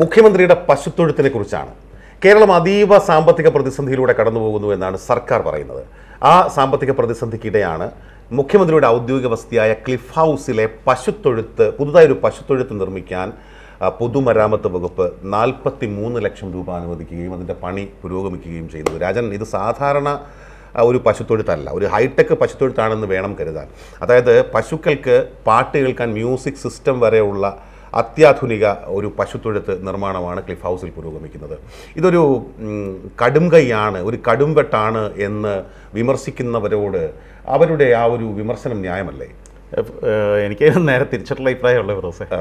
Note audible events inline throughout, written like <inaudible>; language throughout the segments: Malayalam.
മുഖ്യമന്ത്രിയുടെ പശുത്തൊഴുത്തിനെ കുറിച്ചാണ് കേരളം അതീവ സാമ്പത്തിക പ്രതിസന്ധിയിലൂടെ കടന്നുപോകുന്നു എന്നാണ് സർക്കാർ പറയുന്നത് ആ സാമ്പത്തിക പ്രതിസന്ധിക്കിടെയാണ് മുഖ്യമന്ത്രിയുടെ ഔദ്യോഗിക വസതിയായ ക്ലിഫ് ഹൗസിലെ പശുത്തൊഴുത്ത് പുതുതായൊരു പശുത്തൊഴുത്ത് നിർമ്മിക്കാൻ പൊതുമരാമത്ത് വകുപ്പ് നാൽപ്പത്തി മൂന്ന് ലക്ഷം രൂപ അനുവദിക്കുകയും അതിൻ്റെ പണി പുരോഗമിക്കുകയും ചെയ്തു രാജൻ ഇത് സാധാരണ ഒരു പശുത്തൊഴുത്തല്ല ഒരു ഹൈടെക് പശുത്തൊഴുത്താണെന്ന് വേണം കരുതാൻ അതായത് പശുക്കൾക്ക് പാട്ട് കേൾക്കാൻ മ്യൂസിക് സിസ്റ്റം വരെയുള്ള അത്യാധുനിക ഒരു പശുത്തൊഴുത്ത് നിർമ്മാണമാണ് ക്ലിഫ് ഹൗസിൽ പുരോഗമിക്കുന്നത് ഇതൊരു കടും കൈയാണ് ഒരു കടുംവെട്ടാണ് എന്ന് വിമർശിക്കുന്നവരോട് അവരുടെ ആ ഒരു വിമർശനം ന്യായമല്ലേ എനിക്ക് നേരെ തിരിച്ചിട്ടുള്ള അഭിപ്രായമുള്ള ദിവസം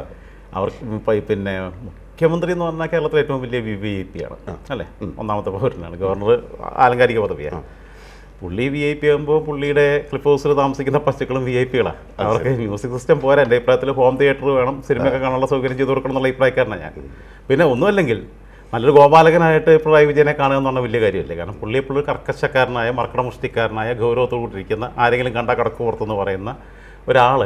അവർക്ക് പിന്നെ മുഖ്യമന്ത്രി എന്ന് പറഞ്ഞാൽ കേരളത്തിലെ ഏറ്റവും വലിയ വി വി പി ആണ് അല്ലേ ഒന്നാമത്തെ പൗരനാണ് ഗവർണർ ആലങ്കാരിക പദവിയാണ് പുള്ളി വി ഐ പി ആകുമ്പോൾ പുള്ളിയുടെ ക്ലിപ്പ് ഹൗസിൽ താമസിക്കുന്ന പശുക്കളും വി ഐ പികളാണ് അവർക്ക് മ്യൂസിക് സിസ്റ്റം പോരാ എൻ്റെ അഭിപ്രായത്തിൽ ഹോം തിയേറ്റർ വേണം സിനിമയൊക്കെ കാണാനുള്ള സൗകര്യം ചെയ്തു കൊടുക്കണം എന്നുള്ള അഭിപ്രായക്കാരനാണ് ഞാൻ പിന്നെ ഒന്നുമല്ലെങ്കിൽ നല്ലൊരു ഗോപാലകനായിട്ട് പിണറായി വിജയനെ കാണുക എന്ന് വലിയ കാര്യമല്ലേ കാരണം പുള്ളി എപ്പോഴും കർക്കശക്കാരനായ മർക്കടമുഷ്ടിക്കാരനായ ഗൗരവത്തോടുകൂടിയിരിക്കുന്ന ആരെങ്കിലും കണ്ട കടക്ക് പുറത്തെന്ന് പറയുന്ന ഒരാൾ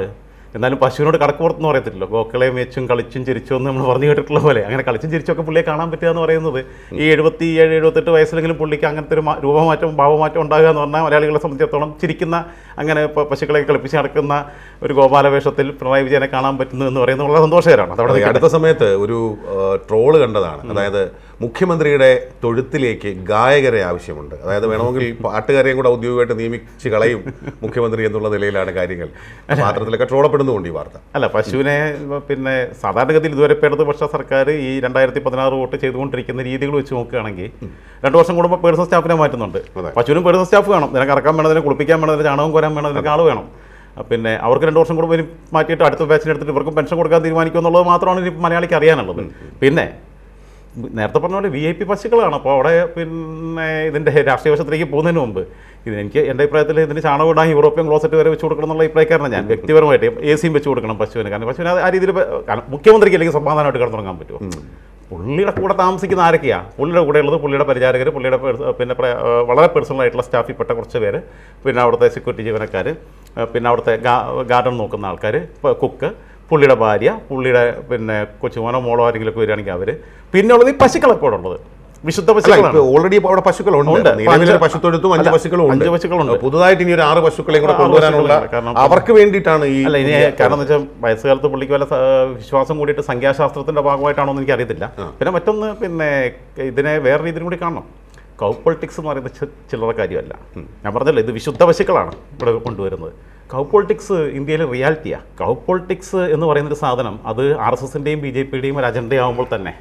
എന്നാലും പശുവിനോട് കടക്ക് പുറത്തെന്ന് പറയത്തില്ലല്ലോ ഗോക്കളെ മേച്ചും കളിച്ചും ചിരിച്ചും എന്ന് നമ്മൾ പറഞ്ഞു കേട്ടിട്ടുള്ള പോലെ അങ്ങനെ കളിച്ചും ചിരിച്ചൊക്കെ പുള്ളിയെ കാണാൻ പറ്റുക എന്ന് പറയുന്നത് ഈ എഴുപത്തി ഏഴ് എഴുപത്തെട്ട് വയസ്സിലെങ്കിലും പുള്ളിക്ക് അങ്ങനത്തെ ഒരു രൂപമാറ്റം ഭാവമാറ്റം ഉണ്ടാകുക എന്ന് പറഞ്ഞാൽ മലയാളികളെ സംബന്ധിച്ചിടത്തോളം ചിരിക്കുന്ന അങ്ങനെ പശുക്കളെ കളിപ്പിച്ച് നടക്കുന്ന ഒരു ഗോപാലവേഷത്തിൽ പിണറായി വിജയനെ കാണാൻ പറ്റുന്നു എന്ന് പറയുന്നത് വളരെ സന്തോഷകരമാണ് അതവിടെ അടുത്ത സമയത്ത് ഒരു ട്രോള് കണ്ടതാണ് അതായത് മുഖ്യമന്ത്രിയുടെ തൊഴുത്തിലേക്ക് ഗായകരെ ആവശ്യമുണ്ട് അതായത് വേണമെങ്കിൽ <laughs> പാട്ടുകാരെയും കൂടെ ഔദ്യോഗികമായിട്ട് നിയമിച്ച് കളയും മുഖ്യമന്ത്രി എന്നുള്ള നിലയിലാണ് കാര്യങ്ങൾ പാത്രത്തിലൊക്കെ ട്രോളപ്പെടുന്നുണ്ട് ഈ വാർത്ത അല്ല പശുവിനെ പിന്നെ സാധാരണഗതിയിൽ ഇതുവരെ പക്ഷേ സർക്കാർ ഈ രണ്ടായിരത്തി പതിനാറ് വോട്ട് ചെയ്തുകൊണ്ടിരിക്കുന്ന രീതികൾ വെച്ച് നോക്കുകയാണെങ്കിൽ രണ്ട് വർഷം കൂടുമ്പോൾ പേഴ്സണൽ സ്റ്റാഫിനെ മാറ്റുന്നുണ്ട് പശുവിനും പേഴ്സണൽ സ്റ്റാഫ് വേണം നിനക്ക് ഇറക്കാൻ വേണം അതിനെ കുളിപ്പിക്കാൻ വേണം അതിന് ചാണകം കോരാൻ വേണം അതിനൊക്കെ ആൾ വേണം പിന്നെ അവർക്ക് രണ്ട് വർഷം ഇനി മാറ്റിയിട്ട് അടുത്ത ബാച്ചിന് എടുത്തിട്ട് ഇവർക്കും പെൻഷൻ കൊടുക്കാൻ തീരുമാനിക്കുമെന്നുള്ളത് മാത്രമാണ് ഇനി മലയാളിക്ക് അറിയാനുള്ളത് പിന്നെ നേരത്തെ പറഞ്ഞ പോലെ വി ഐ പി പശുക്കളാണ് അപ്പോൾ അവിടെ പിന്നെ ഇതിൻ്റെ രാഷ്ട്രീയ വശത്തിലേക്ക് പോകുന്നതിന് മുമ്പ് ഇതെനിക്ക് എൻ്റെ അഭിപ്രായത്തിൽ ഇതിന് ചാണകം ഇടാൻ യൂറോപ്യൻ ക്ലോസറ്റ് വരെ വെച്ച് കൊടുക്കണം എന്നുള്ള അഭിപ്രായക്കാരനാണ് ഞാൻ വ്യക്തിപരമായിട്ട് എ സിയും വെച്ച് കൊടുക്കണം പശുവിന് കാരണം പശുവിന് ആ രീതിയിൽ മുഖ്യമന്ത്രിക്ക് അല്ലെങ്കിൽ സമാധാനമായിട്ട് കടന്നുറങ്ങാൻ പറ്റുമോ പുള്ളിയുടെ കൂടെ താമസിക്കുന്ന ആരൊക്കെയാണ് പുള്ളിയുടെ ഉള്ളത് പുള്ളിയുടെ പരിചാരകർ പുള്ളിയുടെ പിന്നെ വളരെ പേഴ്സണൽ ആയിട്ടുള്ള സ്റ്റാഫിൽപ്പെട്ട കുറച്ച് പേര് പിന്നെ അവിടുത്തെ സെക്യൂരിറ്റി ജീവനക്കാർ പിന്നെ അവിടുത്തെ ഗാർഡൻ നോക്കുന്ന ആൾക്കാർ കുക്ക് പുള്ളിയുടെ ഭാര്യ പുള്ളിയുടെ പിന്നെ കൊച്ചുമോനോ മോളോ ആരെങ്കിലുമൊക്കെ വരികയാണെങ്കിൽ അവർ പിന്നെയുള്ളത് ഈ പശുക്കളൊക്കെ ഉള്ളത് വിശുദ്ധ പശുക്കളാണ് ഓൾറെഡി അവിടെ പശുക്കളുണ്ട് നിലവിലെ പശുത്തൊഴുത്തും അഞ്ച് പശുക്കളും അഞ്ച് പശുക്കളുണ്ട് പുതുതായിട്ട് ഇനി ഒരു ആറ് പശുക്കളെയും കൂടെ കൊണ്ടുവരാനുള്ള അവർക്ക് വേണ്ടിയിട്ടാണ് ഈ അല്ല ഇനി കാരണം എന്ന് വെച്ചാൽ വയസ്സുകാലത്ത് പുള്ളിക്ക് വല്ല വിശ്വാസം കൂടിയിട്ട് സംഖ്യാശാസ്ത്രത്തിന്റെ ഭാഗമായിട്ടാണോ എന്ന് എനിക്ക് അറിയത്തില്ല പിന്നെ മറ്റൊന്ന് പിന്നെ ഇതിനെ വേറെ രീതിയിലും കൂടി കാണണം കൗ പൊളിറ്റിക്സ് എന്ന് പറയുന്നത് ചില്ലറ കാര്യമല്ല ഞാൻ പറഞ്ഞല്ലോ ഇത് വിശുദ്ധ പശുക്കളാണ് ഇവിടെ കൊണ്ടുവരുന്നത് കൗ പോളിറ്റിക്സ് ഇന്ത്യയിലെ റിയാലിറ്റിയാണ് കൗ പോളിറ്റിക്സ് എന്ന് പറയുന്ന ഒരു സാധനം അത് ആർ എസ് എസിൻ്റെയും ബി ജെ പിയുടെയും ഒരു അജണ്ടയാവുമ്പോൾ തന്നെ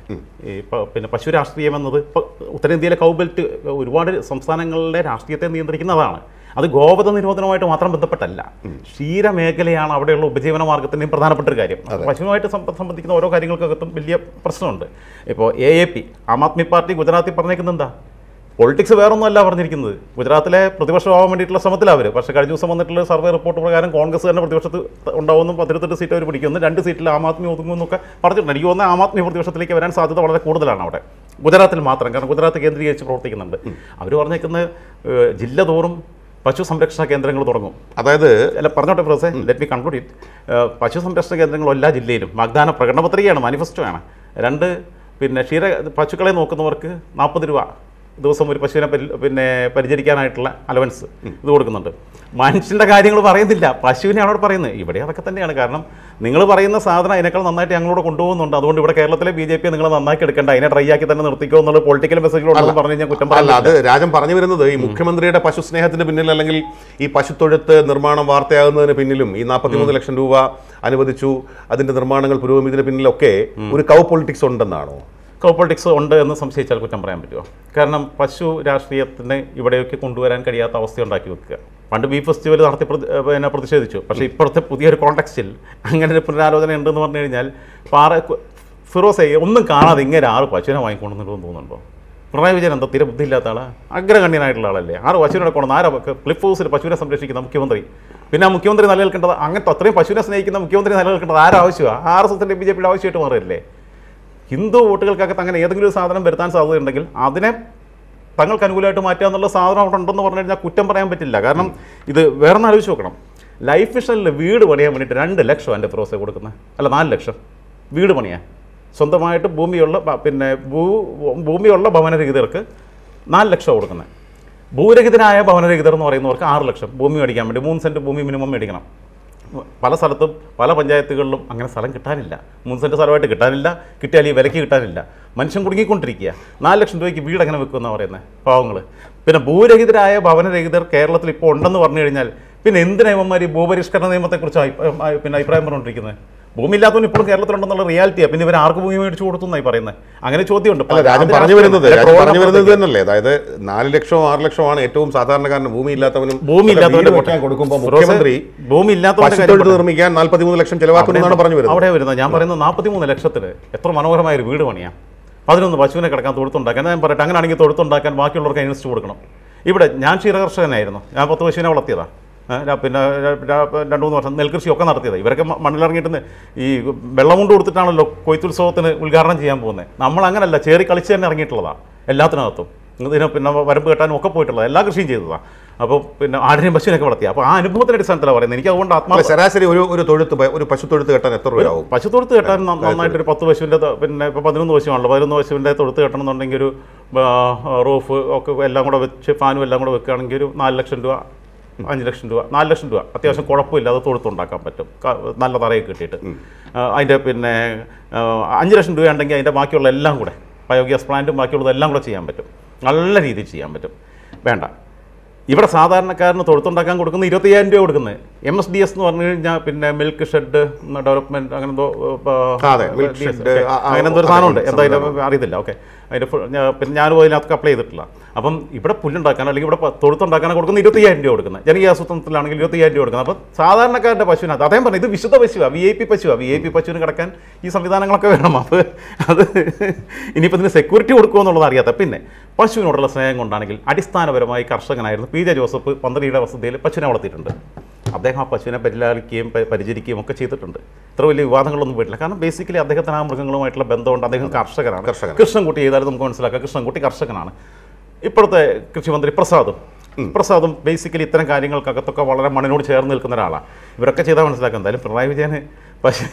ഈ പിന്നെ പശു രാഷ്ട്രീയം എന്നത് ഇപ്പോൾ ഉത്തരേന്ത്യയിലെ കൗ ബെൽറ്റ് ഒരുപാട് സംസ്ഥാനങ്ങളിലെ രാഷ്ട്രീയത്തെ നിയന്ത്രിക്കുന്നതാണ് അത് ഗോവധ നിരോധനവുമായിട്ട് മാത്രം ബന്ധപ്പെട്ടല്ല ക്ഷീരമേഖലയാണ് അവിടെയുള്ള ഉപജീവന മാർഗത്തിൻ്റെയും പ്രധാനപ്പെട്ട ഒരു കാര്യം പശുവുമായിട്ട് സംബന്ധിക്കുന്ന ഓരോ കാര്യങ്ങൾക്കകത്തും വലിയ പ്രശ്നമുണ്ട് ഇപ്പോൾ A A P Aam Aadmi Party ഗുജറാത്തിൽ പറഞ്ഞേക്കുന്നത് എന്താ പൊളിറ്റിക്സ് അല്ല പറഞ്ഞിരിക്കുന്നത് ഗുജറാത്തിലെ ആവാൻ വേണ്ടിയിട്ടുള്ള ശ്രമത്തിലാണ് അവർ പക്ഷേ കഴിഞ്ഞ ദിവസം വന്നിട്ടുള്ള സർവേ റിപ്പോർട്ട് പ്രകാരം കോൺഗ്രസ് തന്നെ പ്രതിപക്ഷത്ത് ഉണ്ടാവുമെന്നും പത്തിരുപത്തെട്ട് സീറ്റ് അവർ പിടിക്കുന്നു രണ്ട് സീറ്റിൽ ആം ആദ്മി ഒതുങ്ങുമെന്നൊക്കെ പറഞ്ഞിട്ടുണ്ട് എനിക്ക് തോന്നുന്നത് ആം ആദ്മി പ്രതിപക്ഷത്തിലേക്ക് വരാൻ സാധ്യത വളരെ കൂടുതലാണ് അവിടെ ഗുജറാത്തിൽ മാത്രം കാരണം ഗുജറാത്ത് കേന്ദ്രീകരിച്ച് പ്രവർത്തിക്കുന്നുണ്ട് അവർ പറഞ്ഞേക്കുന്ന ജില്ല തോറും പശു സംരക്ഷണ കേന്ദ്രങ്ങൾ തുടങ്ങും അതായത് അല്ല പറഞ്ഞോട്ടെ പ്രൊസേ ലെറ്റ് മി കൺക്ലൂഡ് ഇറ്റ് പശു സംരക്ഷണ കേന്ദ്രങ്ങൾ എല്ലാ ജില്ലയിലും വാഗ്ദാന പ്രകടന പത്രികയാണ് മാനിഫെസ്റ്റോ ആണ് രണ്ട് പിന്നെ ക്ഷീര പശുക്കളെ നോക്കുന്നവർക്ക് നാൽപ്പത് രൂപ ദിവസം ഒരു പശുവിനെ പിന്നെ പരിചരിക്കാനായിട്ടുള്ള അലവൻസ് ഇത് കൊടുക്കുന്നുണ്ട് മനുഷ്യൻ്റെ കാര്യങ്ങൾ പറയുന്നില്ല പശുവിനെയാണ് അവിടെ പറയുന്നത് ഇവിടെ അതൊക്കെ തന്നെയാണ് കാരണം നിങ്ങൾ പറയുന്ന സാധനം അതിനേക്കാൾ നന്നായിട്ട് ഞങ്ങളോട് കൊണ്ടുപോകുന്നുണ്ട് അതുകൊണ്ട് ഇവിടെ കേരളത്തിലെ ബി ജെ പി നിങ്ങൾ നന്നാക്കി എടുക്കേണ്ട അതിനെ ട്രൈ ആക്കി തന്നെ നിർത്തിക്കോ എന്നുള്ള പൊളിറ്റിക്കൽ മെസ്സേജിലോട് പറഞ്ഞു കഴിഞ്ഞാൽ കുറ്റം അല്ല അത് രാജൻ പറഞ്ഞു വരുന്നത് ഈ മുഖ്യമന്ത്രിയുടെ പശു സ്നേഹത്തിന് പിന്നിൽ അല്ലെങ്കിൽ ഈ പശുത്തൊഴുത്ത് നിർമ്മാണം വാർത്തയാകുന്നതിന് പിന്നിലും ഈ നാൽപ്പത്തിമൂന്ന് ലക്ഷം രൂപ അനുവദിച്ചു അതിന്റെ നിർമ്മാണങ്ങൾ പുരോഗമിച്ചതിന് പിന്നിലൊക്കെ ഒരു കൗ പൊളിറ്റിക്സ് ഉണ്ടെന്നാണോ പൊളിറ്റിക്സ് ഉണ്ട് എന്ന് സംശയിച്ചാൽ കുറ്റം പറയാൻ പറ്റുമോ കാരണം പശു രാഷ്ട്രീയത്തിന് ഇവിടെയൊക്കെ കൊണ്ടുവരാൻ കഴിയാത്ത അവസ്ഥ ഉണ്ടാക്കി വെക്കുക പണ്ട് ബീഫ് ഫെസ്റ്റിവൽ നടത്തി പിന്നെ പ്രതിഷേധിച്ചു പക്ഷേ ഇപ്പോഴത്തെ പുതിയൊരു കോണ്ടക്സ്റ്റിൽ അങ്ങനെ ഒരു പുനരാലോചന ഉണ്ടെന്ന് പറഞ്ഞു കഴിഞ്ഞാൽ പാറ ഫിറോസെ ഒന്നും കാണാതെ ഇങ്ങനെ ആറ് പശുവിനെ വാങ്ങിക്കൊണ്ടുവന്നിട്ടുണ്ടെന്ന് തോന്നുന്നുണ്ടോ പിണറായി വിജയൻ എന്താ തീരെ ബുദ്ധിയില്ലാത്ത ആളാണ് അഗ്രഗണ്യനായിട്ടുള്ള ആളല്ലേ ആറ് പശുവിനെ കൊണ്ടുവന്ന് ആരോ ക്ലിഫ് ഹൗസിൽ പശുവിനെ സംരക്ഷിക്കുന്ന മുഖ്യമന്ത്രി പിന്നെ ആ മുഖ്യമന്ത്രി നിലനിൽക്കേണ്ടത് അങ്ങനത്തെ അത്രയും പശുവിനെ സ്നേഹിക്കുന്ന മുഖ്യമന്ത്രി നിലനിൽക്കേണ്ടത് ആരാവശ്യമാണ് ആർ എസ് എസിൻ്റെ ബി ജെ പിയുടെ ആവശ്യമായിട്ട് മാറില്ലേ ഹിന്ദു വോട്ടുകൾക്കൊക്കെ അങ്ങനെ ഏതെങ്കിലും ഒരു സാധനം വരുത്താൻ സാധ്യതയുണ്ടെങ്കിൽ അതിനെ തങ്ങൾക്ക് അനുകൂലമായിട്ട് മാറ്റുക എന്നുള്ള സാധനം അവിടെ ഉണ്ടെന്ന് പറഞ്ഞു കഴിഞ്ഞാൽ കുറ്റം പറയാൻ പറ്റില്ല കാരണം ഇത് വേറെ ഒന്ന് ആലോചിച്ച് നോക്കണം ലൈഫ് മിഷനിൽ വീട് പണിയാൻ വേണ്ടിയിട്ട് രണ്ട് ലക്ഷം എൻ്റെ പ്രോസസ് കൊടുക്കുന്നത് അല്ല നാല് ലക്ഷം വീട് പണിയാൻ സ്വന്തമായിട്ട് ഭൂമിയുള്ള പിന്നെ ഭൂ ഭൂമിയുള്ള ഭവനരഹിതർക്ക് നാല് ലക്ഷം കൊടുക്കുന്നത് ഭൂരഹിതനായ ഭവനരഹിതർ എന്ന് പറയുന്നവർക്ക് ആറ് ലക്ഷം ഭൂമി മേടിക്കാൻ വേണ്ടി മൂന്ന് സെൻറ്റ് ഭൂമി മിനിമം മേടിക്കണം പല സ്ഥലത്തും പല പഞ്ചായത്തുകളിലും അങ്ങനെ സ്ഥലം കിട്ടാനില്ല മൂന്ന് സെൻറ്റ് സ്ഥലമായിട്ട് കിട്ടാനില്ല കിട്ടിയാൽ ഈ വിലയ്ക്ക് കിട്ടാനില്ല മനുഷ്യൻ കുടുങ്ങിക്കൊണ്ടിരിക്കുക നാല് ലക്ഷം രൂപയ്ക്ക് വീട് അങ്ങനെ വെക്കുമെന്നാണ് പറയുന്നത് പാവങ്ങൾ പിന്നെ ഭൂരഹിതരായ ഭവനരഹിതർ കേരളത്തിൽ ഇപ്പോൾ ഉണ്ടെന്ന് പറഞ്ഞു കഴിഞ്ഞാൽ പിന്നെ എന്ത് നിയമന്മാർ ഭൂപരിഷ്കരണ നിയമത്തെക്കുറിച്ച് പിന്നെ അഭിപ്രായം പറഞ്ഞുകൊണ്ടിരിക്കുന്നത് ഭൂമി ഇപ്പോഴും കേരളത്തിലുണ്ടെന്നുള്ള റിയാലിറ്റിയാണ് പിന്നെ ഇവർ ആർക്ക് ഭൂമി മേടിച്ചു കൊടുത്തു എന്നായി പറയുന്നത് അങ്ങനെ ചോദ്യമുണ്ട് രാജ്യം പറഞ്ഞു വരുന്നത് പറഞ്ഞു വരുന്നത് തന്നെയല്ലേ അതായത് നാല് ലക്ഷം ആറ് ആണ് ഏറ്റവും സാധാരണക്കാരന് ഭൂമി ഇല്ലാത്തവനും ഭൂമി ഇല്ലാത്തവന്റെ കൊടുക്കുമ്പോൾ മുഖ്യമന്ത്രി ഭൂമി ഇല്ലാത്തവന്റെ നിർമ്മിക്കാൻ നാൽപ്പത്തിമൂന്ന് ലക്ഷം ചെലവാക്കുന്നതാണ് പറഞ്ഞു വരുന്നത് അവിടെ വരുന്നത് ഞാൻ പറയുന്നത് നാൽപ്പത്തിമൂന്ന് ലക്ഷത്തിൽ എത്ര മനോഹരമായ ഒരു വീട് പണിയാം പതിനൊന്ന് പശുവിനെ കിടക്കാൻ തൊഴുത്തുണ്ടാക്കാൻ ഞാൻ പറയട്ടെ ആണെങ്കിൽ തൊഴുത്തുണ്ടാക്കാൻ ബാക്കിയുള്ളവർക്ക് അനുസരിച്ച് കൊടുക്കണം ഇവിടെ ഞാൻ ക്ഷീരകർഷകനായിരുന്നു ഞാൻ പത്ത് പശുവിനെ വളർത്തിയതാണ് പിന്നെ രണ്ട് മൂന്ന് വർഷം നെൽകൃഷിയൊക്കെ നടത്തിയത് ഇവരൊക്കെ മണ്ണിലിറങ്ങിയിട്ട് ഈ കൊണ്ട് കൊടുത്തിട്ടാണല്ലോ കൊയ്ത്തുത്സവത്തിന് ഉദ്ഘാടനം ചെയ്യാൻ പോകുന്നത് നമ്മൾ അങ്ങനല്ല ചേറി കളിച്ച് തന്നെ ഇറങ്ങിയിട്ടുള്ളതാണ് എല്ലാത്തിനകത്തും ഇതിനെ പിന്നെ വരമ്പ് കെട്ടാനും ഒക്കെ പോയിട്ടുള്ളത് എല്ലാ കൃഷിയും ചെയ്തതാണ് അപ്പോൾ പിന്നെ ആടിനെയും പശുവിനൊക്കെ വളർത്തി അപ്പോൾ ആ അനുഭവത്തിൻ്റെ അടിസ്ഥാനത്തിലാണ് പറയുന്നത് എനിക്ക് അതുകൊണ്ട് ആത്മാ ശരാശരി ഒരു ഒരു തൊഴുത്ത് ഒരു പശു തൊഴുത്ത് കെട്ടാൻ എത്ര രൂപയാവും പശു തൊഴുത്ത് കെട്ടാൻ നന്നായിട്ട് ഒരു പത്ത് പശുവിൻ്റെ പിന്നെ ഇപ്പോൾ പതിനൊന്ന് പശുവാണല്ലോ പതിനൊന്ന് പശുവിൻ്റെ തൊഴുത്ത് കെട്ടണമെന്നുണ്ടെങ്കിൽ ഒരു റൂഫ് ഒക്കെ എല്ലാം കൂടെ വെച്ച് ഫാനും എല്ലാം കൂടെ വെക്കുകയാണെങ്കിൽ ഒരു നാല് ലക്ഷം രൂപ അഞ്ച് ലക്ഷം രൂപ നാല് ലക്ഷം രൂപ അത്യാവശ്യം അത് തൊഴുത്തുണ്ടാക്കാൻ പറ്റും നല്ല തറയൊക്കെ കിട്ടിയിട്ട് അതിൻ്റെ പിന്നെ അഞ്ച് ലക്ഷം രൂപ ഉണ്ടെങ്കിൽ അതിൻ്റെ ബാക്കിയുള്ള എല്ലാം കൂടെ ബയോഗ്യാസ് പ്ലാന്റും ബാക്കിയുള്ളതെല്ലാം കൂടെ ചെയ്യാൻ പറ്റും നല്ല രീതിയിൽ ചെയ്യാൻ പറ്റും വേണ്ട ഇവിടെ സാധാരണക്കാരന് തൊഴുത്തുണ്ടാക്കാൻ കൊടുക്കുന്ന ഇരുപത്തയ്യായിരം രൂപ കൊടുക്കുന്നത് എം എസ് ഡി എസ് എന്ന് പറഞ്ഞു കഴിഞ്ഞാൽ പിന്നെ മിൽക്ക് ഷെഡ് ഡെവലപ്മെന്റ് അങ്ങനെ എന്തോ അങ്ങനെ എന്തോ ഒരു സാധനമുണ്ട് എന്തായാലും അറിയത്തില്ല ഓക്കെ അതിൻ്റെ പിന്നെ ഞാനും അതിനകത്ത് അപ്ലൈ ചെയ്തിട്ടില്ല അപ്പം ഇവിടെ പുല്ലുണ്ടാക്കാൻ അല്ലെങ്കിൽ ഇവിടെ തൊഴുത്തുണ്ടാക്കാൻ കൊടുക്കുന്ന ഇരുപത്തയ്യായിരം രൂപ കൊടുക്കുന്നത് ജനകീയ ആസൂത്രണത്തിലാണെങ്കിൽ ഇരുപത്തയ്യായിരം രൂപ കൊടുക്കുന്നത് അപ്പം സാധാരണക്കാരൻ്റെ പശുവിനകത്ത് അദ്ദേഹം പറഞ്ഞു ഇത് വിശുദ്ധ പശുവാണ് വി ഐ പി പശുവാണ് വി ഐ പി പശുവിന് കിടക്കാൻ ഈ സംവിധാനങ്ങളൊക്കെ വേണം അത് അത് ഇനിയിപ്പോൾ ഇതിന് സെക്യൂരിറ്റി കൊടുക്കുമെന്നുള്ളത് അറിയാത്ത പിന്നെ പശുവിനോടുള്ള സ്നേഹം കൊണ്ടാണെങ്കിൽ അടിസ്ഥാനപരമായി കർഷകനായിരുന്നു പി ജെ ജോസഫ് പന്തലിയുടെ വസതിയിൽ പശുവിനെ വളർത്തിയിട്ടുണ്ട് അദ്ദേഹം ആ പശുവിനെ പരിലാലിക്കുകയും പരിചരിക്കുകയും ഒക്കെ ചെയ്തിട്ടുണ്ട് ഇത്ര വലിയ വിവാദങ്ങളൊന്നും പോയിട്ടില്ല കാരണം ബേസിക്കലി അദ്ദേഹത്തിന് ആ മൃഗങ്ങളുമായിട്ടുള്ള ബന്ധമുണ്ട് അദ്ദേഹം കർഷകനാണ് കർഷകൻ കൃഷ്ണൻകുട്ടി ചെയ്താലും നമുക്ക് മനസ്സിലാക്കാം കൃഷ്ണൻകുട്ടി കർഷകനാണ് ഇപ്പോഴത്തെ കൃഷിമന്ത്രി പ്രസാദും പ്രസാദും ബേസിക്കലി ഇത്തരം കാര്യങ്ങൾക്കകത്തൊക്കെ വളരെ മണ്ണിനോട് ചേർന്ന് നിൽക്കുന്ന ഒരാളാണ് ഇവരൊക്കെ ചെയ്താൽ മനസ്സിലാക്കുക എന്തായാലും പിണറായി വിജയന് പശു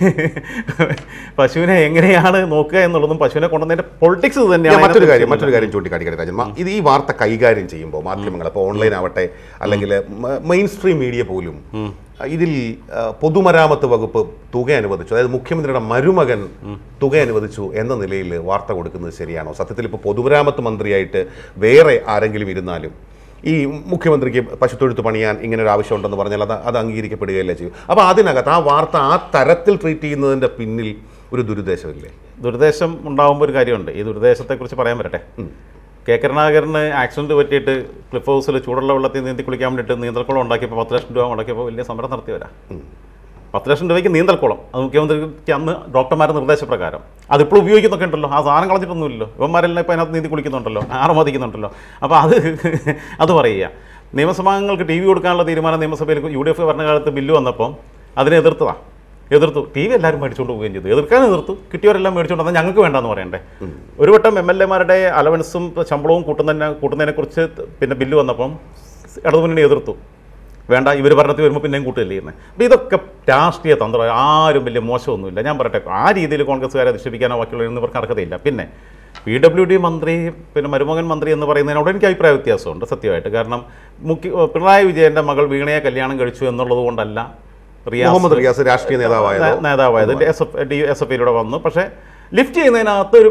പശുവിനെ എങ്ങനെയാണ് നോക്കുക എന്നുള്ളതും പശുവിനെ കൊണ്ടുവന്നതിൻ്റെ പൊളിറ്റിക്സ് തന്നെയാണ് മറ്റൊരു കാര്യം മറ്റൊരു കാര്യം ചൂണ്ടിക്കാണിക്കട്ടെ രാജന്മ ഇത് ഈ വാർത്ത കൈകാര്യം ചെയ്യുമ്പോൾ മാധ്യമങ്ങൾ അപ്പോൾ ഓൺലൈൻ ആവട്ടെ അല്ലെങ്കിൽ മെയിൻ സ്ട്രീം മീഡിയ പോലും ഇതിൽ പൊതുമരാമത്ത് വകുപ്പ് തുക അനുവദിച്ചു അതായത് മുഖ്യമന്ത്രിയുടെ മരുമകൻ തുക അനുവദിച്ചു എന്ന നിലയിൽ വാർത്ത കൊടുക്കുന്നത് ശരിയാണോ സത്യത്തിൽ ഇപ്പോൾ പൊതുമരാമത്ത് മന്ത്രിയായിട്ട് വേറെ ആരെങ്കിലും ഇരുന്നാലും ഈ മുഖ്യമന്ത്രിക്ക് പശുത്തൊഴുത്ത് പണിയാൻ ഇങ്ങനെ ഒരു ആവശ്യമുണ്ടെന്ന് പറഞ്ഞാൽ അത് അത് അംഗീകരിക്കപ്പെടുകയല്ലേ ചെയ്യും അപ്പോൾ അതിനകത്ത് ആ വാർത്ത ആ തരത്തിൽ ട്രീറ്റ് ചെയ്യുന്നതിൻ്റെ പിന്നിൽ ഒരു ദുരുദ്ദേശമില്ലേ ദുരുദ്ദേശം ഉണ്ടാകുമ്പോൾ ഒരു കാര്യമുണ്ട് ഈ ദുരുദ്ദേശത്തെക്കുറിച്ച് പറയാൻ പറ്റട്ടെ കെ കരുണാകരന് ആക്സിഡൻറ്റ് പറ്റിയിട്ട് ക്ലിഫ് ഹൗസിൽ ചൂടുള്ള വെള്ളത്തിൽ നീന്തി കുളിക്കാൻ വേണ്ടിയിട്ട് നീന്തൽക്കുളം ഉണ്ടാക്കിയപ്പോൾ പത്ത് ലക്ഷം രൂപ ഉണ്ടാക്കിയപ്പോൾ വലിയ സമരം നടത്തിയവരാ പത്ത് ലക്ഷം രൂപയ്ക്ക് നീന്തൽക്കുളം അത് മുഖ്യമന്ത്രിക്ക് അന്ന് ഡോക്ടർമാരുടെ നിർദ്ദേശപ്രകാരം അതിപ്പോൾ ഉപയോഗിക്കുന്നൊക്കെ ഉണ്ടല്ലോ ആ സാധനം കളഞ്ഞിട്ടൊന്നുമില്ലല്ലോ ഇവന്മാരെല്ലാം ഇപ്പോൾ അതിനകത്ത് നീതി കുളിക്കുന്നുണ്ടല്ലോ ആറുമാതിക്കുന്നുണ്ടല്ലോ അപ്പോൾ അത് <laughs> അത് പറയുക നിയമസഭാംഗങ്ങൾക്ക് ടി വി കൊടുക്കാനുള്ള തീരുമാനം നിയമസഭയിൽ യു ഡി എഫ് ഭരണകാലത്ത് ബില്ല് വന്നപ്പോൾ അതിനെ എതിർത്തതാണ് എതിർത്തു ടി വി എല്ലാവരും മേടിച്ചുകൊണ്ട് പോവുകയും ചെയ്തു എതിർക്കാൻ എതിർത്തു കിട്ടിയവരെല്ലാം മേടിച്ചുകൊണ്ട് വന്നാൽ ഞങ്ങൾക്ക് വേണ്ടെന്ന് പറയണ്ടേ ഒരു വട്ടം എം എൽ എമാരുടെ അലവൻസും ശമ്പളവും കൂട്ടുന്നതിനെ കൂട്ടുന്നതിനെക്കുറിച്ച് പിന്നെ ബില്ല് വന്നപ്പം ഇടതുമുന്നണി എതിർത്തു വേണ്ട ഇവർ ഭരണത്തിൽ വരുമ്പോൾ പിന്നെയും കൂട്ടുകയല്ലേ ചെയ്യുന്നത് അപ്പോൾ ഇതൊക്കെ രാഷ്ട്രീയ തന്ത്രം ആരും വലിയ മോശമൊന്നുമില്ല ഞാൻ പറയട്ടെ ആ രീതിയിൽ കോൺഗ്രസ്സുകാരെ അധിക്ഷേപിക്കാനോ ബാക്കിയുള്ളവരൊന്നും ഇവർക്ക് അർഹതയില്ല പിന്നെ പി ഡബ്ല്യു ഡി മന്ത്രി പിന്നെ മരുമകൻ മന്ത്രി എന്ന് പറയുന്നതിനോട് എനിക്ക് അഭിപ്രായ വ്യത്യാസമുണ്ട് സത്യമായിട്ട് കാരണം മുഖ്യ പിണറായി വിജയൻ്റെ മകൾ വീണയെ കല്യാണം കഴിച്ചു എന്നുള്ളത് കൊണ്ടല്ല മുഹമ്മദ് റിയാസ് രാഷ്ട്രീയ നേതാവായത് നേതാവായത് S F D S F ഐയിലൂടെ വന്നു പക്ഷേ ലിഫ്റ്റ് ചെയ്യുന്നതിനകത്ത് ഒരു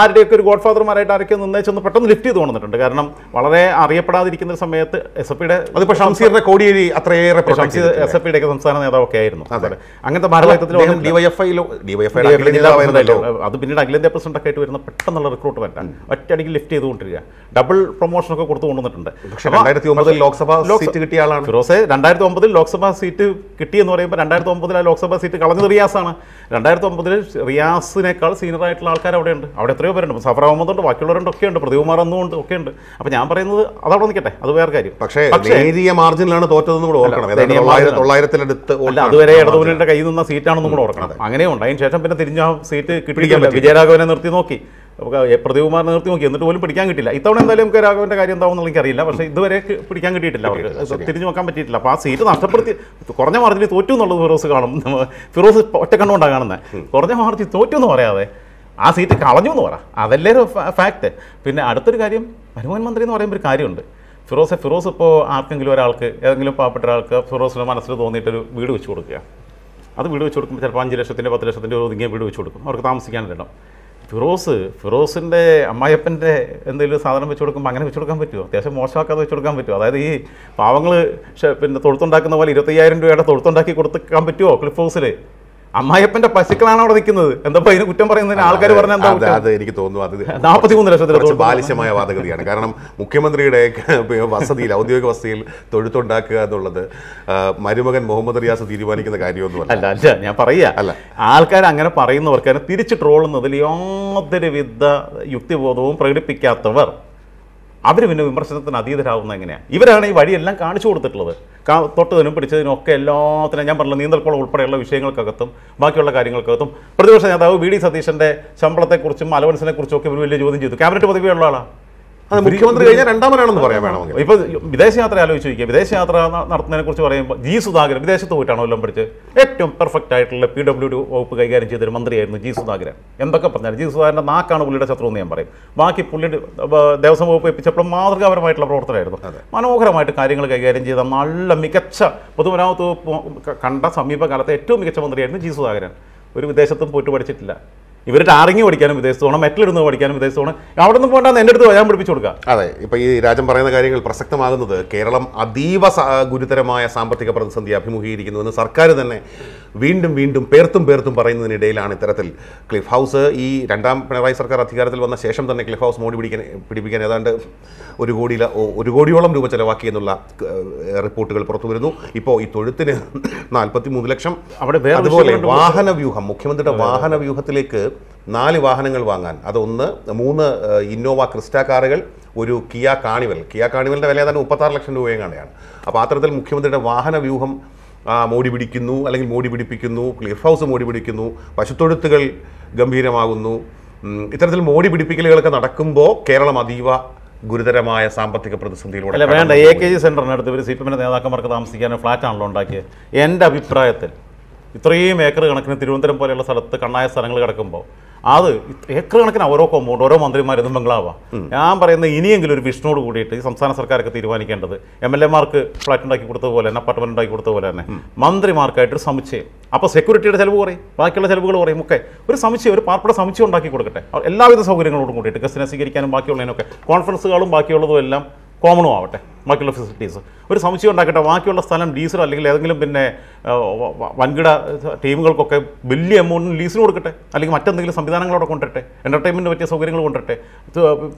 ആരുടെയൊക്കെ ഒരു ഗോഡ് ഫാദർമാരായിട്ട് ആരൊക്കെ നിന്നേച്ചൊന്ന് പെട്ടെന്ന് ലിഫ്റ്റ് ചെയ്ത് കൊണ്ടിട്ടുണ്ട് കാരണം വളരെ അറിയപ്പെടാതിരിക്കുന്ന ഒരു സമയത്ത് എസ് എഫ് പിയുടെ അതിപ്പോൾ ഷംസീറിന്റെ കോടിയേരി അത്രയേറെ എസ് എഫ് പിയുടെ സംസ്ഥാന നേതാവൊക്കെ ആയിരുന്നു അതെ അങ്ങനത്തെ ഭാരവാഹിത്വത്തിൽ അത് പിന്നീട് അഖിലേന്ത്യാ പ്രസിഡന്റ് ഒക്കെ ആയിട്ട് വരുന്ന പെട്ടെന്നുള്ള റിക്രൂട്ട്മെന്റ് ഒറ്റയടിക്ക് ലിഫ്റ്റ് ചെയ്തുകൊണ്ടിരിക്കുക ഡബിൾ പ്രൊമോഷൻ ഒക്കെ കൊടുത്തു കൊണ്ടുവന്നിട്ടുണ്ട് പക്ഷേ രണ്ടായിരത്തി ഒമ്പതിൽ ലോക്സഭാ സീറ്റ് കിട്ടിയ ആളാണ് ഫിറോസെ രണ്ടായിരത്തി ഒമ്പതിൽ ലോക്സഭാ സീറ്റ് കിട്ടിയെന്ന് പറയുമ്പോൾ രണ്ടായിരത്തി ഒമ്പതിൽ ആ ലോക്സഭാ സീറ്റ് കളഞ്ഞത് റിയാസാണ് രണ്ടായിരത്തി ഒമ്പതിൽ റിയാസിനേക്കാൾ സീനിയർ ആയിട്ടുള്ള ആൾക്കാർ അവിടെയുണ്ട് അവിടെ എത്ര എത്രയോ പേരുണ്ട് സഫർ അഹമ്മദുണ്ട് ബാക്കിയുള്ളവരുണ്ട് ഒക്കെ ഉണ്ട് പ്രതികുമാർ എന്നുകൊണ്ട് ഒക്കെ ഉണ്ട് അപ്പോൾ ഞാൻ പറയുന്നത് അതവിടെ നിൽക്കട്ടെ അത് വേറെ കാര്യം പക്ഷേ നേരിയ മാർജിനിലാണ് തോറ്റതെന്ന് കൂടെ ഓർക്കണം തൊള്ളായിരത്തിനടുത്ത് അതുവരെ ഇടതുപോലിൻ്റെ കയ്യിൽ നിന്ന സീറ്റാണെന്നും കൂടെ ഓർക്കണം ഉണ്ട് അതിന് ശേഷം പിന്നെ തിരിഞ്ഞ സീറ്റ് കിട്ടിയില്ല വിജയരാഘവനെ നിർത്തി നോക്കി പ്രതികുമാറിനെ നിർത്തി നോക്കി എന്നിട്ട് പോലും പിടിക്കാൻ കിട്ടില്ല ഇത്തവണ എന്തായാലും നമുക്ക് രാഘവന്റെ കാര്യം എന്താവുമെന്നുള്ള എനിക്കറിയില്ല പക്ഷേ ഇതുവരെ പിടിക്കാൻ കിട്ടിയിട്ടില്ല അവർക്ക് തിരിഞ്ഞു നോക്കാൻ പറ്റിയിട്ടില്ല അപ്പോൾ ആ സീറ്റ് നഷ്ടപ്പെടുത്തി കുറഞ്ഞ മാർജിനിൽ തോറ്റു എന്നുള്ളത് ഫിറോസ് കാണും ഫിറോസ് ഒറ്റക്കണ്ണുകൊണ്ടാണ് കാണുന്നത് കുറഞ്ഞ മാർജിൻ തോറ്റു എന്ന് പറയാതെ ആ സീറ്റ് കളഞ്ഞു എന്ന് പറ അതല്ലേ ഒരു ഫാക്റ്റ് പിന്നെ അടുത്തൊരു കാര്യം പരിവഹൻ മന്ത്രി എന്ന് പറയുമ്പോൾ ഒരു കാര്യമുണ്ട് ഫിറോസ് ഫിറോസ് ഇപ്പോൾ ആർക്കെങ്കിലും ഒരാൾക്ക് ഏതെങ്കിലും പാവപ്പെട്ട ഒരാൾക്ക് ഫിറോസിന് മനസ്സിൽ തോന്നിയിട്ടൊരു വീട് വെച്ച് കൊടുക്കുക അത് വീട് വെച്ച് കൊടുക്കുമ്പോൾ ചിലപ്പോൾ അഞ്ച് ലക്ഷത്തിൻ്റെ പത്ത് ലക്ഷത്തിൻ്റെ ഒരു ഒതുങ്ങിയ വീട് വെച്ച് കൊടുക്കും അവർക്ക് താമസിക്കാൻ വേണം ഫിറോസ് ഫിറോസിൻ്റെ അമ്മായപ്പൻ്റെ എന്തെങ്കിലും സാധനം വെച്ച് കൊടുക്കുമ്പോൾ അങ്ങനെ വെച്ച് കൊടുക്കാൻ പറ്റുമോ അത്യാവശ്യം മോശമാക്കാതെ വെച്ച് കൊടുക്കാൻ പറ്റുമോ അതായത് ഈ പാവങ്ങൾ പിന്നെ തൊഴുത്തുണ്ടാക്കുന്ന പോലെ ഇരുപത്തയ്യായിരം രൂപയുടെ തൊഴുത്തുണ്ടാക്കി കൊടുക്കാൻ പറ്റുമോ ക്ലിഫ് ഹൗസിൽ അമ്മായിയപ്പന്റെ പശുക്കളാണ് അവിടെ നിൽക്കുന്നത് എന്താ ഇതിന് കുറ്റം പറയുന്നതിന് ആൾക്കാർ പറഞ്ഞാൽ എന്താ അത് എനിക്ക് തോന്നുന്നു അത് <laughs> നാൽപ്പത്തി ബാലിശമായ വാദഗതിയാണ് കാരണം മുഖ്യമന്ത്രിയുടെ <laughs> വസതിയിൽ ഔദ്യോഗിക വസതിയിൽ തൊഴുത്തുണ്ടാക്കുക എന്നുള്ളത് മരുമകൻ മുഹമ്മദ് റിയാസ് തീരുമാനിക്കുന്ന കാര്യമൊന്നും അല്ല അല്ല ഞാൻ പറയുക അല്ല ആൾക്കാർ അങ്ങനെ പറയുന്നവർക്ക് തിരിച്ച് ട്രോളുന്നതിൽ യാതൊരുവിധ യുക്തിബോധവും പ്രകടിപ്പിക്കാത്തവർ അവർ പിന്നെ വിമർശനത്തിന് അതീതരാകുന്ന എങ്ങനെയാണ് ഇവരാണ് ഈ വഴിയെല്ലാം കാണിച്ചു കൊടുത്തിട്ടുള്ളത് തൊട്ടതിനും പിടിച്ചതിനും ഒക്കെ എല്ലാത്തിനും ഞാൻ പറഞ്ഞു നീന്തൽക്കുളം ഉൾപ്പെടെയുള്ള വിഷയങ്ങൾക്കകത്തും ബാക്കിയുള്ള കാര്യങ്ങൾക്കകത്തും പ്രതിപക്ഷ നേതാവ് വി ഡി സതീശൻ്റെ ശമ്പളത്തെക്കുറിച്ചും അലവൻസിനെക്കുറിച്ചും ഒക്കെ ഇവർ വലിയ ചോദ്യം ചെയ്തു ക്യാബിനറ്റ് പദവിയുള്ള ആളാണ് അത് മുഖ്യമന്ത്രി കഴിഞ്ഞാൽ രണ്ടാമനാണെന്ന് പറയാൻ വേണമെങ്കിൽ ഇപ്പൊ വിദേശയാത്ര ആലോചിച്ച് നോക്കിയാൽ വിദേശയാത്ര നടത്തുന്നതിനെ കുറിച്ച് പറയുമ്പോൾ ജി സുധാകരൻ വിദേശത്ത് പോയിട്ടാണ് എല്ലാം പഠിച്ച് ഏറ്റവും പെർഫെക്റ്റ് ആയിട്ടുള്ള പി ഡബ്ല്യു ഡി വകുപ്പ് കൈകാര്യം ചെയ്തൊരു മന്ത്രിയായിരുന്നു ജി സുധാകരൻ എന്തൊക്കെ പറഞ്ഞാൽ ജി സുധാകരൻ്റെ നാക്കാണ് പുള്ളിയുടെ ശത്രു എന്ന് ഞാൻ പറയും ബാക്കി പുള്ളിയുടെ ദേവസ്വം വകുപ്പ് എപ്പിച്ചപ്പോൾ മാതൃകാപരമായിട്ടുള്ള പ്രവർത്തനമായിരുന്നു മനോഹരമായിട്ട് കാര്യങ്ങൾ കൈകാര്യം ചെയ്ത നല്ല മികച്ച പൊതുമരാമത്ത് കണ്ട സമീപകാലത്തെ ഏറ്റവും മികച്ച മന്ത്രിയായിരുന്നു ജി സുധാകരൻ ഒരു വിദേശത്തും പോയിട്ട് പഠിച്ചിട്ടില്ല ഇവർ ടാറിങ് പഠിക്കാനും വിദേശത്ത് പോകണം മെറ്റലിടുന്നത് പഠിക്കാനും വിദേശത്ത് പോകണം അവിടെ നിന്ന് പോകണ്ടെന്ന് എൻ്റെ അടുത്ത് ഞാൻ പഠിപ്പിച്ചു കൊടുക്കാം അതെ ഇപ്പോൾ ഈ രാജൻ പറയുന്ന കാര്യങ്ങൾ പ്രസക്തമാകുന്നത് കേരളം അതീവ ഗുരുതരമായ സാമ്പത്തിക പ്രതിസന്ധി അഭിമുഖീകരിക്കുന്നുവെന്ന് സർക്കാർ തന്നെ വീണ്ടും വീണ്ടും പേർത്തും പേർത്തും പറയുന്നതിനിടയിലാണ് ഇത്തരത്തിൽ ക്ലിഫ് ഹൗസ് ഈ രണ്ടാം പിണറായി സർക്കാർ അധികാരത്തിൽ വന്ന ശേഷം തന്നെ ക്ലിഫ് ഹൗസ് മോടി പിടിക്കാൻ പിടിപ്പിക്കാൻ ഏതാണ്ട് ഒരു കോടിയില ഒരു കോടിയോളം രൂപ ചെലവാക്കി എന്നുള്ള റിപ്പോർട്ടുകൾ പുറത്തു വരുന്നു ഇപ്പോൾ ഈ തൊഴുത്തിന് നാൽപ്പത്തി മൂന്ന് ലക്ഷം അവിടെ അതുപോലെ വാഹന വ്യൂഹം മുഖ്യമന്ത്രിയുടെ വാഹന വ്യൂഹത്തിലേക്ക് നാല് വാഹനങ്ങൾ വാങ്ങാൻ അതൊന്ന് മൂന്ന് ഇന്നോവ ക്രിസ്റ്റ കാറുകൾ ഒരു കിയ കാണിവൽ കിയ കാണിവലിൻ്റെ വില ഏതാണ്ട് മുപ്പത്താറ് ലക്ഷം രൂപയും കാണിയാണ് അപ്പോൾ അത്തരത്തിൽ മുഖ്യമന്ത്രിയുടെ വാഹന വ്യൂഹം മോടി പിടിക്കുന്നു അല്ലെങ്കിൽ മോടി പിടിപ്പിക്കുന്നു ക്ലിഫ് ഹൗസ് മോടി പിടിക്കുന്നു പശുത്തൊഴുത്തുകൾ ഗംഭീരമാകുന്നു ഇത്തരത്തിൽ മോടി പിടിപ്പിക്കലുകളൊക്കെ നടക്കുമ്പോൾ കേരളം അതീവ ഗുരുതരമായ സാമ്പത്തിക പ്രതിസന്ധിയിലൂടെ അല്ല വേണ്ട എ കെ ജി സെൻറ്ററിനടുത്ത് ഇവർ സി പി എമ്മിൻ്റെ നേതാക്കന്മാർക്ക് താമസിക്കാൻ ഫ്ലാറ്റാണല്ലോ ഉണ്ടാക്കിയത് എൻ്റെ അഭിപ്രായത്തിൽ ഇത്രയും ഏക്കർ കണക്കിന് തിരുവനന്തപുരം പോലെയുള്ള സ്ഥലത്ത് കണ്ണായ സ്ഥലങ്ങൾ കിടക്കുമ്പോൾ അത് ഏക്കർ കണക്കിന് ഓരോ കോമ്പൗണ്ട് ഓരോ മന്ത്രിമാരും ബംഗ്ലാവാണ് ഞാൻ പറയുന്ന ഇനിയെങ്കിലും ഒരു വിഷ്ണുവോട് കൂടിയിട്ട് ഈ സംസ്ഥാന സർക്കാരൊക്കെ തീരുമാനിക്കേണ്ടത് എം എൽ എമാർക്ക് ഫ്ലാറ്റ് ഉണ്ടാക്കി കൊടുത്ത പോലെ തന്നെ അപ്പാർട്ട്മെന്റ് ഉണ്ടാക്കി കൊടുത്ത പോലെ തന്നെ മന്ത്രിമാർക്കായിട്ടൊരു സമുച്ചയം അപ്പോൾ സെക്യൂരിറ്റിയുടെ ചിലവ് കുറയും ബാക്കിയുള്ള ചിലവുകൾ കുറയും ഒക്കെ ഒരു സമുച്ചയം ഒരു പാർപ്പിട സമുച്ചയം ഉണ്ടാക്കി കൊടുക്കട്ടെ എല്ലാവിധ സൗകര്യങ്ങളോടും കൂടിയിട്ട് ഗസ്റ്റിനെ സ്വീകരിക്കാനും ബാക്കിയുള്ളതിനൊക്കെ കോൺഫറൻസുകളും ബാക്കിയുള്ളതും എല്ലാം കോമണും ആവട്ടെ ബാക്കിയുള്ള ഫെസിലിറ്റീസ് ഒരു സംശയം ഉണ്ടാക്കട്ടെ ബാക്കിയുള്ള സ്ഥലം ലീസിലോ അല്ലെങ്കിൽ ഏതെങ്കിലും പിന്നെ വൻകിട ടീമുകൾക്കൊക്കെ വലിയ എമൗണ്ടിന് ലീസിന് കൊടുക്കട്ടെ അല്ലെങ്കിൽ മറ്റെന്തെങ്കിലും സംവിധാനങ്ങളോടെ കൊണ്ടിട്ടെ എൻ്റർടൈൻമെൻറ്റ് പറ്റിയ സൗകര്യങ്ങൾ കൊണ്ടിട്ടെ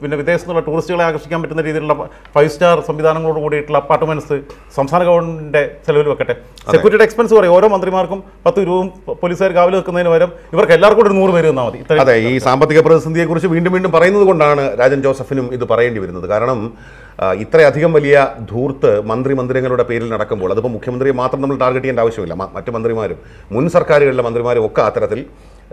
പിന്നെ വിദേശത്തുള്ള ടൂറിസ്റ്റുകളെ ആകർഷിക്കാൻ പറ്റുന്ന രീതിയിലുള്ള ഫൈവ് സ്റ്റാർ സംവിധാനങ്ങളോട് കൂടിയിട്ടുള്ള അപ്പാർട്ട്മെൻറ്റ്സ് സംസ്ഥാന ഗവൺമെൻറ്റിൻ്റെ ചിലവിൽ വെക്കട്ടെ സെക്യൂരിറ്റി എക്സ്പെൻസ് പറയും ഓരോ മന്ത്രിമാർക്കും പത്ത് രൂപ പോലീസുകാർ കാവിൽ വെക്കുന്നതിന് പകരം ഇവർക്ക് എല്ലാവർക്കും ഒരു നൂറ് പേര് തന്നാൽ മതി അതെ ഈ സാമ്പത്തിക പ്രതിസന്ധിയെക്കുറിച്ച് വീണ്ടും വീണ്ടും പറയുന്നത് കൊണ്ടാണ് രാജൻ ജോസഫിനും ഇത് പറയേണ്ടി വരുന്നത് കാരണം ഇത്രയധികം വലിയ ധൂർത്ത് മന്ത്രി മന്ദിരങ്ങളുടെ പേരിൽ നടക്കുമ്പോൾ അതിപ്പോൾ മുഖ്യമന്ത്രിയെ മാത്രം നമ്മൾ ടാർഗറ്റ് ചെയ്യേണ്ട ആവശ്യമില്ല മറ്റ് മന്ത്രിമാരും മുൻ സർക്കാരുകളിലെ മന്ത്രിമാരും ഒക്കെ അത്തരത്തിൽ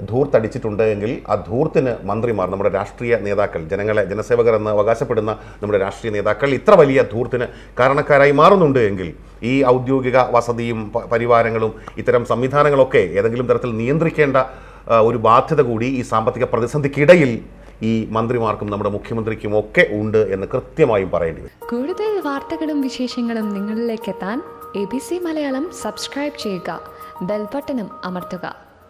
ധൂർത്തടിച്ചിട്ടുണ്ട് എങ്കിൽ ആ ധൂർത്തിന് മന്ത്രിമാർ നമ്മുടെ രാഷ്ട്രീയ നേതാക്കൾ ജനങ്ങളെ ജനസേവകർ എന്ന് അവകാശപ്പെടുന്ന നമ്മുടെ രാഷ്ട്രീയ നേതാക്കൾ ഇത്ര വലിയ ധൂർത്തിന് കാരണക്കാരായി മാറുന്നുണ്ട് എങ്കിൽ ഈ ഔദ്യോഗിക വസതിയും പരിവാരങ്ങളും ഇത്തരം സംവിധാനങ്ങളൊക്കെ ഏതെങ്കിലും തരത്തിൽ നിയന്ത്രിക്കേണ്ട ഒരു ബാധ്യത കൂടി ഈ സാമ്പത്തിക പ്രതിസന്ധിക്കിടയിൽ ഈ മന്ത്രിമാർക്കും നമ്മുടെ മുഖ്യമന്ത്രിക്കും ഒക്കെ ഉണ്ട് എന്ന് കൃത്യമായും പറയേണ്ടി വരും കൂടുതൽ വാർത്തകളും വിശേഷങ്ങളും നിങ്ങളിലേക്ക് എത്താൻ A B C Malayalam subscribe ചെയ്യുക ബെൽബട്ടനും അമർത്തുക